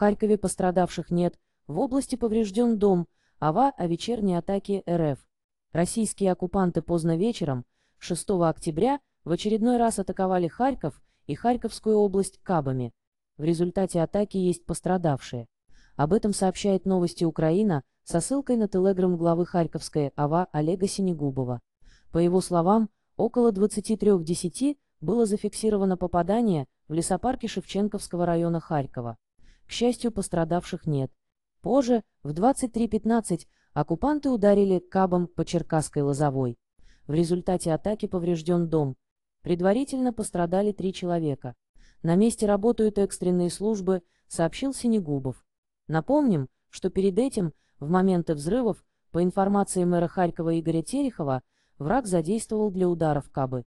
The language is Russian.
Харькове пострадавших нет, в области поврежден дом, АВА о вечерней атаке РФ. Российские оккупанты поздно вечером, 6 октября, в очередной раз атаковали Харьков и Харьковскую область кабами. В результате атаки есть пострадавшие. Об этом сообщает новости Украина со ссылкой на телеграм главы Харьковской АВА Олега Синегубова. По его словам, около 23.10 было зафиксировано попадание в лесопарке Шевченковского района Харькова. К счастью, пострадавших нет. Позже, в 23.15, оккупанты ударили кабом по Черкасской лозовой. В результате атаки поврежден дом. Предварительно пострадали три человека. На месте работают экстренные службы, сообщил Синегубов. Напомним, что перед этим, в моменты взрывов, по информации мэра Харькова Игоря Терехова, враг задействовал для ударов Кабы